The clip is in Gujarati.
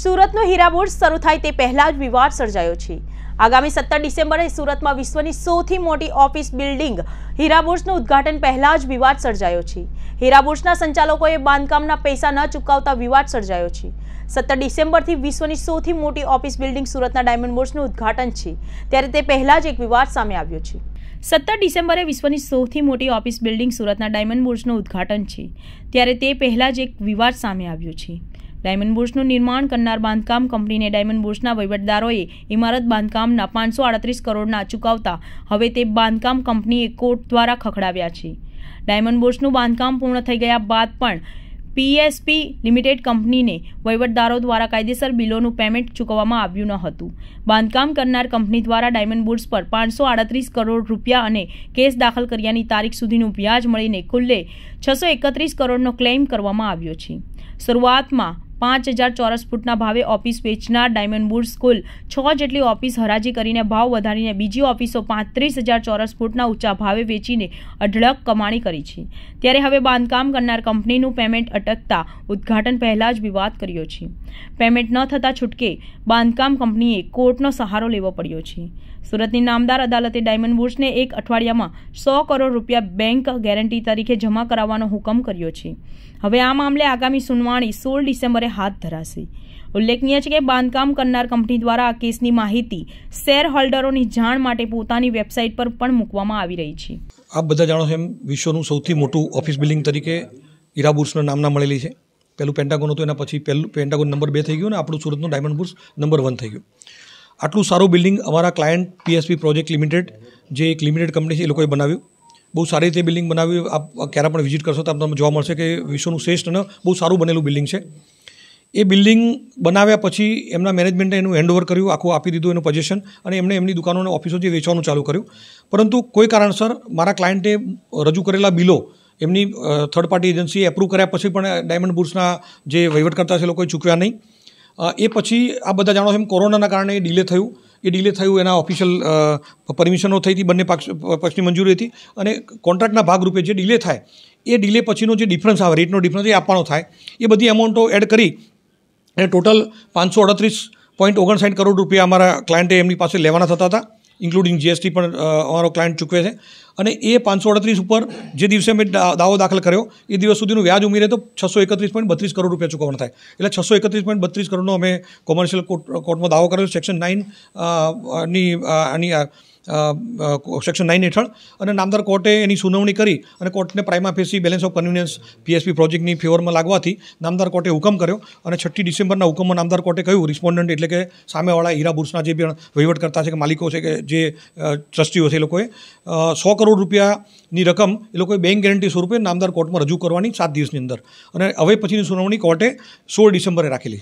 સુરતનો હીરાબોર્ડ શરૂ થાય તે પહેલાં જ વિવાદ સર્જાયો છે આગામી સત્તર ડિસેમ્બરે સુરતમાં વિશ્વની સૌથી મોટી ઓફિસ બિલ્ડિંગ હીરાબોર્ડ્સનું ઉદ્ઘાટન પહેલાં જ વિવાદ સર્જાયો છે હીરાબોર્ડ્સના સંચાલકોએ બાંધકામના પૈસા ન ચૂકવતા વિવાદ સર્જાયો છે સત્તર ડિસેમ્બરથી વિશ્વની સૌથી મોટી ઓફિસ બિલ્ડિંગ સુરતના ડાયમંડ બોર્ડ્સનું ઉદ્ઘાટન છે ત્યારે તે પહેલા જ એક વિવાદ સામે આવ્યો છે સત્તર ડિસેમ્બરે વિશ્વની સૌથી મોટી ઓફિસ બિલ્ડિંગ સુરતના ડાયમંડ બોર્ડ્સનું ઉદ્ઘાટન છે ત્યારે તે પહેલાં જ એક વિવાદ સામે આવ્યો છે ડાયમંડ બુર્સનું નિર્માણ કરનાર બાંધકામ કંપનીને ડાયમંડ બુર્સના વહીવટદારોએ ઇમારત બાંધકામના પાંચસો આડત્રીસ કરોડના ચૂકવતા હવે તે બાંધકામ કંપનીએ કોર્ટ દ્વારા ખખડાવ્યા છે ડાયમંડ બુર્સનું બાંધકામ પૂર્ણ થઈ ગયા બાદ પણ પીએસપી લિમિટેડ કંપનીને વહીવટદારો દ્વારા કાયદેસર બિલોનું પેમેન્ટ ચૂકવવામાં આવ્યું ન હતું બાંધકામ કરનાર કંપની દ્વારા ડાયમંડ બુડ્સ પર પાંચસો આડત્રીસ કરોડ રૂપિયા અને કેસ દાખલ કર્યાની તારીખ સુધીનું વ્યાજ મળીને કુલ્લે છસો એકત્રીસ કરોડનો ક્લેમ કરવામાં આવ્યો છે શરૂઆતમાં પાંચ હજાર ચોરસ ફૂટના ભાવે ઓફિસ વેચનાર ડાયમંડબુર સ્કૂલ છ જેટલી ઓફિસ હરાજી કરીને ભાવ વધારીને બીજી ઓફિસો પાંત્રીસ હજાર ચોરસ ફૂટના ઊંચા ભાવે વેચીને અઢળક કમાણી કરી છે ત્યારે હવે બાંધકામ કરનાર કંપનીનું પેમેન્ટ અટકતા ઉદ્ઘાટન પહેલાં જ વિવાદ કર્યો છે પેમેન્ટ ન થતાં છૂટકે બાંધકામ કંપનીએ કોર્ટનો સહારો લેવો પડ્યો છે સુરતની નામદાર અદાલતે ડાયમંડ બુર્સને એક અઠવાડિયામાં સો કરોડ રૂપિયા બેંક ગેરંટી તરીકે જમા કરાવવાનો હુકમ કર્યો છે હવે આ મામલે આગામી સુનાવણી સોળ ડિસેમ્બરે આંગણે હાથ ધરાશે ઉલ્લેખનીય છે કે બાંધકામ કરનાર કંપની દ્વારા આ કેસની માહિતી શેર હોલ્ડરોની જાણ માટે પોતાની વેબસાઇટ પર પણ મૂકવામાં આવી રહી છે આપ બધા જાણો છો એમ વિશ્વનું સૌથી મોટું ઓફિસ બિલ્ડિંગ તરીકે ઈરાબુર્સના નામના મળેલી છે પહેલું પેન્ટાગોન હતું એના પછી પહેલું પેન્ટાગોન નંબર બે થઈ ગયું અને આપણું સુરતનું ડાયમંડ બુર્સ નંબર વન થઈ ગયું આટલું સારું બિલ્ડિંગ અમારા ક્લાયન્ટ પીએસપી પ્રોજેક્ટ લિમિટેડ જે એક લિમિટેડ કંપની છે એ લોકોએ બનાવ્યું બહુ સારી રીતે બિલ્ડિંગ બનાવ્યું આપ ક્યારે પણ વિઝિટ કરશો તો તમને જોવા મળશે કે વિશ્વનું શ્રેષ્ઠ અને બહુ સારું બનેલું બિલ્ડિંગ છે એ બિલ્ડિંગ બનાવ્યા પછી એમના મેનેજમેન્ટે એનું હેન્ડઓવર કર્યું આખું આપી દીધું એનું પોઝિશન અને એમણે એમની દુકાનોને ઓફિસોથી વેચવાનું ચાલુ કર્યું પરંતુ કોઈ કારણસર મારા ક્લાયન્ટે રજૂ કરેલા બિલો એમની થર્ડ પાર્ટી એજન્સીએ એપ્રુવ કર્યા પછી પણ ડાયમંડ બુર્સના જે વહીવટકર્તા છે લોકોએ ચૂકવ્યા નહીં એ પછી આ બધા જાણો એમ કોરોનાના કારણે એ ડિલે થયું એ ડિલે થયું એના ઓફિશિયલ પરમિશનો થઈ હતી બંને પક્ષ પક્ષની મંજૂરી હતી અને કોન્ટ્રાક્ટના ભાગરૂપે જે ડિલે થાય એ ડિલે પછીનો જે ડિફરન્સ આવે રેટનો ડિફરન્સ એ આપવાનો થાય એ બધી એમાઉન્ટો એડ કરી એ ટોટલ પાંચસો અડત્રીસ પોઈન્ટ ઓગણસાઠ કરોડ રૂપિયા અમારા ક્લાયન્ટે એમની પાસે લેવાના થતા હતા ઇન્ક્લુડિંગ જીએસટી પણ અમારો ક્લાયન્ટ ચૂકવે છે અને એ પાંચસો અડત્રીસ ઉપર જે દિવસે મેં દાવો દાખલ કર્યો એ દિવસ સુધીનું વ્યાજ ઉમેરે તો છસો એકત્રીસ પોઈન્ટ બત્રીસ કરોડ રૂપિયા ચૂકવણ થાય એટલે છસો એકત્રીસ પોઈન્ટ બત્રીસ કરોડનો અમે કોમર્શિયલ કોર્ટ કોર્ટમાં દાવો કર્યો સેક્શન નાઇન ની સેક્શન નાઇન હેઠળ અને નામદાર કોર્ટે એની સુનાવણી કરી અને કોર્ટને prima facie balance of convenience PSP પ્રોજેક્ટની ફેવરમાં લાગવાથી નામદાર કોર્ટે હુકમ કર્યો અને છઠ્ઠી ડિસેમ્બરના હુકમમાં નામદાર કોર્ટે કહ્યું રિસ્પોન્ડન્ટ એટલે કે સામેવાળા હીરા બુર્સના જે પણ વહીવટકર્તા છે કે માલિકો છે કે જે ટ્રસ્ટીઓ છે એ લોકોએ સો કરોડ કરોડ રૂપિયાની રકમ એ લોકોએ બેંક ગેરંટી સ્વરૂપે નામદાર કોર્ટમાં રજૂ કરવાની સાત દિવસની અંદર અને હવે પછીની સુનાવણી કોર્ટે સોળ ડિસેમ્બરે રાખેલી